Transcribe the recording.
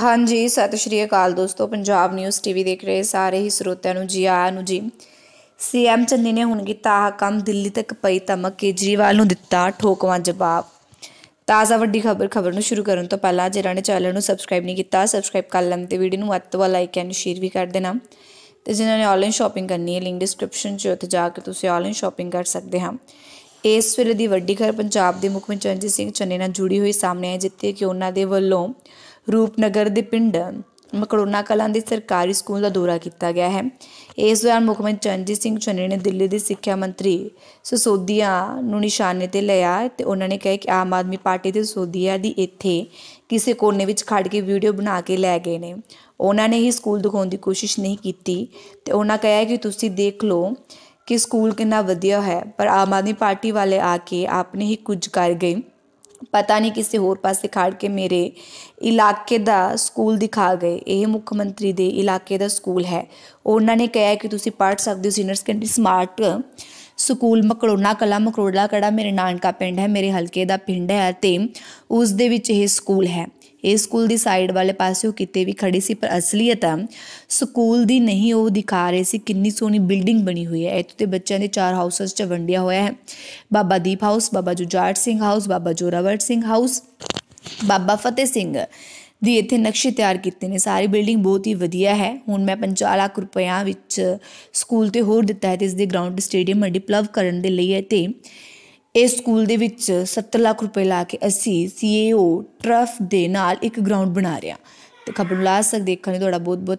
ਹਾਂਜੀ ਸਤਿ ਸ਼੍ਰੀ ਅਕਾਲ ਦੋਸਤੋ ਪੰਜਾਬ ਨਿਊਜ਼ ਟੀਵੀ ਦੇਖ ਰਹੇ ਸਾਰੇ ਹੀ ਸਰੋਤਿਆਂ ਨੂੰ ਜੀ ਆਇਆਂ ਨੂੰ ਜੀ ਸੀਐਮ ਚੰਨੀ ਨੇ ਹੁਣ ਕੀਤਾ ਆਹ ਕੰਮ ਦਿੱਲੀ ਤੱਕ ਪਈ ਤਮਕ ਕੇਜਰੀਵਾਲ ਨੂੰ ਦਿੱਤਾ ਠੋਕਵਾਂ ਜਵਾਬ ਤਾਜ਼ਾ ਵੱਡੀ ਖਬਰ ਖਬਰ ਨੂੰ ਸ਼ੁਰੂ ਕਰਨ ਤੋਂ ਪਹਿਲਾਂ ਜਿਹੜਾ ਨੇ ਚੈਨਲ ਨੂੰ ਸਬਸਕ੍ਰਾਈਬ ਨਹੀਂ ਕੀਤਾ ਸਬਸਕ੍ਰਾਈਬ ਕਰ ਲੈਣ ਤੇ ਵੀਡੀਓ ਨੂੰ ਵੱਧ ਤੋਂ ਵੱਧ ਲਾਈਕ ਐਂਡ ਸ਼ੇਅਰ ਵੀ ਕਰ ਦੇਣਾ ਤੇ ਜਿਨ੍ਹਾਂ ਨੇ ਆਨਲਾਈਨ ਸ਼ਾਪਿੰਗ ਕਰਨੀ ਹੈ ਲਿੰਕ ਡਿਸਕ੍ਰਿਪਸ਼ਨ 'ਚ ਉੱਥੇ ਜਾ ਕੇ ਤੁਸੀਂ ਆਨਲਾਈਨ ਸ਼ਾਪਿੰਗ ਕਰ ਸਕਦੇ ਹਾਂ ਇਸ ਵੇਲੇ ਦੀ ਵੱਡੀ ਖਬਰ ਪੰਜਾਬ ਦੇ ਮੁੱਖ ਮੰਤਰੀ ਚੰਨੀ ਸਿੰਘ ਚੰਨੇ ਨਾਲ ਜੁੜੀ ਹੋਈ ਸਾਹਮਣੇ ਆਈ ਜਿੱਤੇ ਕਿ ਉਹਨਾਂ ਦੇ ਵੱਲੋਂ ਰੂਪਨਗਰ ਦੇ ਪਿੰਡ ਮਕੜੋਨਾ ਕਲਾਂ ਦੇ ਸਰਕਾਰੀ ਸਕੂਲ ਦਾ ਦੌਰਾ ਕੀਤਾ ਗਿਆ ਹੈ ਇਸ ਦੌਰਾਨ ਮੁੱਖ ਮੰਤਰੀ ਚੰਜੀਤ ਸਿੰਘ ਚੰਨੀ ਨੇ ਦਿੱਲੀ ਦੇ ਸਿੱਖਿਆ ਮੰਤਰੀ ਸੁਸੋਦੀਆ ਨੂੰ ਨਿਸ਼ਾਨੇ ਤੇ ਲਿਆ ਤੇ ਉਹਨਾਂ ਨੇ ਕਿਹਾ ਕਿ ਆਮ ਆਦਮੀ ਪਾਰਟੀ ਦੇ ਸੁਸੋਦੀਆ ਦੀ ਇੱਥੇ ਕਿਸੇ ਕੋਨੇ ਵਿੱਚ ਖੜ ਕੇ ਵੀਡੀਓ ਬਣਾ ਕੇ ਲੈ ਗਏ ਨੇ ਉਹਨਾਂ ਨੇ ਹੀ ਸਕੂਲ ਦਿਖਾਉਣ ਦੀ ਕੋਸ਼ਿਸ਼ ਨਹੀਂ ਕੀਤੀ ਤੇ ਉਹਨਾਂ ਕਿਹਾ ਕਿ ਤੁਸੀਂ ਦੇਖ ਲਓ ਕਿ ਸਕੂਲ ਕਿੰਨਾ ਵਧੀਆ ਹੈ ਪਰ ਆਮ ਆਦਮੀ ਪਾਰਟੀ ਵਾਲੇ ਆ ਕੇ ਆਪਨੇ ਹੀ ਕੁਝ ਕਰ ਗਏ ਪਤਾ ਨਹੀਂ ਕਿਸੇ ਹੋਰ ਪਾਸੇ ਖਾੜ ਕੇ ਮੇਰੇ ਇਲਾਕੇ ਦਾ ਸਕੂਲ ਦਿਖਾ ਗਏ ਇਹ ਮੁੱਖ ਮੰਤਰੀ ਦੇ ਇਲਾਕੇ ਦਾ ਸਕੂਲ ਹੈ ਉਹਨਾਂ ਨੇ ਕਿਹਾ ਕਿ ਤੁਸੀਂ ਪੜ੍ਹ ਸਕਦੇ ਹੋ senior secondary smart school Makrona Kalan ਮਕਰੋੜਾ ਕੜਾ ਮੇਰੇ ਨਾਨਕਾ ਪਿੰਡ ਹੈ ਮੇਰੇ ਹਲਕੇ ਦਾ ਪਿੰਡ ਹੈ ਤੇ ਉਸ ਦੇ ਵਿੱਚ ਇਹ ਸਕੂਲ ਹੈ ਇਹ ਸਕੂਲ ਦੀ ਸਾਈਡ ਵਾਲੇ ਪਾਸੇ ਉਹ ਕਿਤੇ ਵੀ ਖੜੀ ਸੀ ਪਰ ਅਸਲੀਅਤ ਆ ਸਕੂਲ ਦੀ ਨਹੀਂ ਉਹ ਦਿਖਾ ਰਹੇ ਸੀ ਕਿੰਨੀ ਸੋਹਣੀ ਬਿਲਡਿੰਗ ਬਣੀ ਹੋਈ ਹੈ ਇੱਥੇ ਤੇ ਬੱਚਿਆਂ ਦੇ ਚਾਰ ਹਾਊਸਸ 'ਚ ਵੰਡਿਆ ਹੋਇਆ ਹੈ Baba Deep house Baba Jujhar Singh house Baba Zorawar Singh house Baba Fateh Singh ਦੀ ਇੱਥੇ ਨਕਸ਼ੇ ਤਿਆਰ ਕੀਤੇ ਨੇ ਸਾਰੀ ਬਿਲਡਿੰਗ ਬਹੁਤ ਹੀ ਵਧੀਆ ਹੈ ਹੁਣ ਮੈਂ 50 ਲੱਖ ਰੁਪਇਆ ਵਿੱਚ ਸਕੂਲ ਤੇ ਹੋਰ ਦਿੱਤਾ ਹੈ ਤੇ ਇਸ ਦੇ ਗਰਾਊਂਡ ਸਟੇਡੀਅਮ ਡਿਵੈਲਪ ਕਰਨ ਦੇ ਲਈ ਹੈ ਤੇ ਇਸ ਸਕੂਲ ਦੇ ਵਿੱਚ 70 ਲੱਖ ਰੁਪਏ ਲਾ ਕੇ ਅਸੀਂ ਸੀਏਓ ਟਰਫ ਦੇ ਨਾਲ ਇੱਕ ਗਰਾਊਂਡ ਬਣਾ ਰਿਆ ਤੇ ਖਬਰ ਲਾ ਸਕਦੇ ਦੇਖਣੇ ਤੁਹਾਡਾ ਬਹੁਤ ਬਹੁਤ